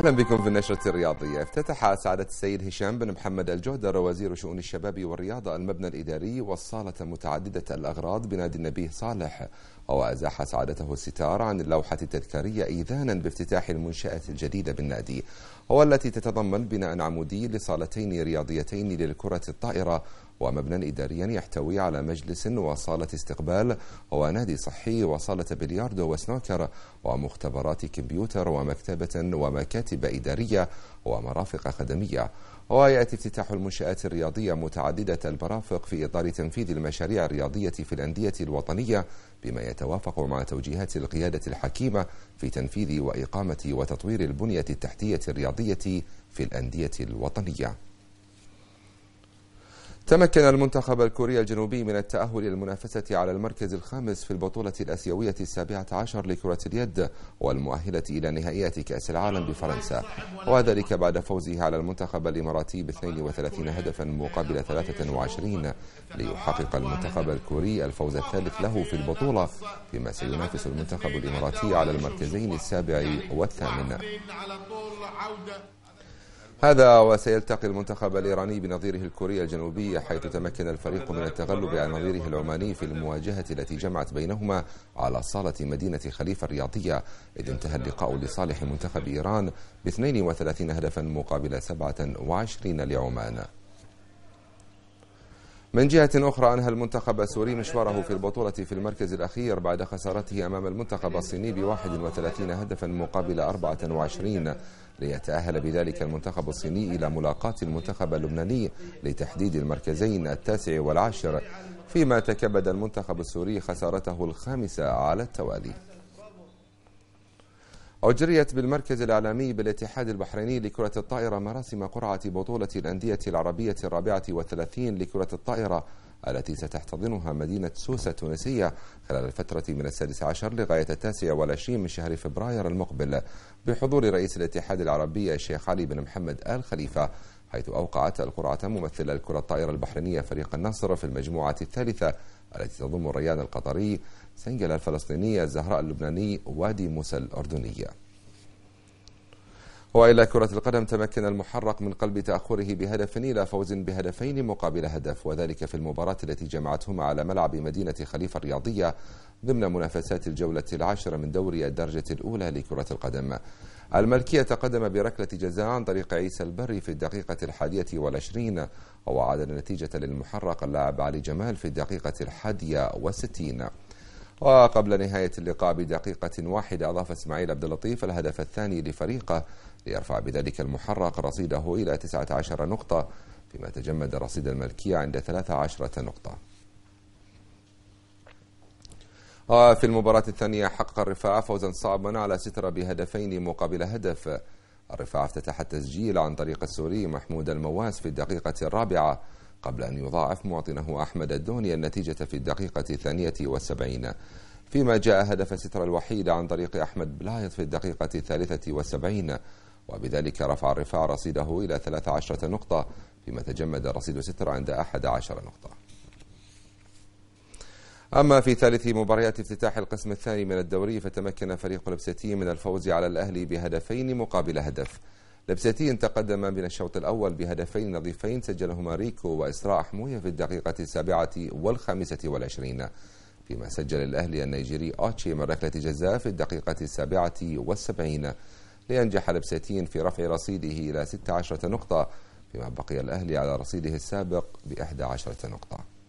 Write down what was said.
اهلا بكم في النشرة الرياضية، افتتح سعادة السيد هشام بن محمد الجهدر وزير شؤون الشباب والرياضة المبنى الإداري والصالة متعددة الأغراض بنادي النبي صالح، وأزاح سعادته الستار عن اللوحة التذكارية إيذانا بافتتاح المنشأة الجديدة بالنادي، والتي تتضمن بناء عمودي لصالتين رياضيتين للكرة الطائرة ومبنى إداريا يحتوي على مجلس وصالة استقبال ونادي صحي وصالة بلياردو وسنوكر ومختبرات كمبيوتر ومكتبة ومكاتب إدارية ومرافق خدمية ويأتي افتتاح المنشآت الرياضية متعددة المرافق في إطار تنفيذ المشاريع الرياضية في الأندية الوطنية بما يتوافق مع توجيهات القيادة الحكيمة في تنفيذ وإقامة وتطوير البنية التحتية الرياضية في الأندية الوطنية تمكن المنتخب الكوري الجنوبي من التأهل إلى المنافسة على المركز الخامس في البطولة الأسيوية السابعة عشر لكرة اليد والمؤهلة إلى نهائيات كأس العالم بفرنسا وذلك بعد فوزه على المنتخب الإماراتي ب 32 هدفا مقابل 23 ليحقق المنتخب الكوري الفوز الثالث له في البطولة بما سينافس المنتخب الإماراتي على المركزين السابع والثامن هذا وسيلتقي المنتخب الإيراني بنظيره الكوري الجنوبي حيث تمكن الفريق من التغلب على نظيره العماني في المواجهة التي جمعت بينهما على صالة مدينة خليفة الرياضية إذ انتهى اللقاء لصالح منتخب إيران ب 32 هدفا مقابل 27 لعمان من جهة أخرى أنهى المنتخب السوري مشواره في البطولة في المركز الأخير بعد خسارته أمام المنتخب الصيني ب 31 هدفا مقابل 24 ليتأهل بذلك المنتخب الصيني إلى ملاقاة المنتخب اللبناني لتحديد المركزين التاسع والعاشر فيما تكبد المنتخب السوري خسارته الخامسة على التوالي أجريت بالمركز الإعلامي بالاتحاد البحريني لكرة الطائرة مراسم قرعة بطولة الأندية العربية الرابعة والثلاثين لكرة الطائرة التي ستحتضنها مدينة سوسة التونسية خلال الفترة من السادس عشر لغاية التاسع والعشرين من شهر فبراير المقبل بحضور رئيس الاتحاد العربي الشيخ علي بن محمد آل خليفة حيث أوقعت القرعة ممثلة الكرة الطائرة البحرينية فريق النصر في المجموعة الثالثة التي تضم الريان القطري سنجل الفلسطينية الزهراء اللبناني وادي موسى الأردنية وإلى كرة القدم تمكن المحرق من قلب تأخره بهدف إلى فوز بهدفين مقابل هدف وذلك في المباراة التي جمعتهما على ملعب مدينة خليفة الرياضية ضمن منافسات الجولة العاشرة من دوري الدرجة الأولى لكرة القدم الملكية تقدم بركلة جزاء عن طريق عيسى البري في الدقيقة الحادية والعشرين وعاد النتيجة للمحرق اللاعب علي جمال في الدقيقة الحادية والستين وقبل نهاية اللقاء بدقيقة واحدة أضاف إسماعيل عبد اللطيف الهدف الثاني لفريقه ليرفع بذلك المحرق رصيده إلى 19 نقطة فيما تجمد رصيد الملكية عند 13 نقطة وفي المباراة الثانية حقق الرفاعة فوزا صعبا على سترة بهدفين مقابل هدف الرفاعة افتتح التسجيل عن طريق السوري محمود المواس في الدقيقة الرابعة قبل أن يضاعف مواطنه أحمد الدوني النتيجة في الدقيقة الثانية والسبعين فيما جاء هدف ستر الوحيد عن طريق أحمد بلايط في الدقيقة الثالثة والسبعين وبذلك رفع الرفاع رصيده إلى 13 نقطة فيما تجمد رصيد ستر عند 11 نقطة أما في ثالث مباريات افتتاح القسم الثاني من الدوري فتمكن فريق لبستي من الفوز على الأهلي بهدفين مقابل هدف لبساتي تقدم من الشوط الأول بهدفين نظيفين سجلهما ريكو وإسراء حموية في الدقيقة السابعة والخامسة والعشرين فيما سجل الأهلي النيجيري أوتشي من ركلة جزاء في الدقيقة السابعة والسبعين لينجح لبساتين في رفع رصيده إلى 16 نقطة فيما بقي الأهلي على رصيده السابق ب عشرة نقطة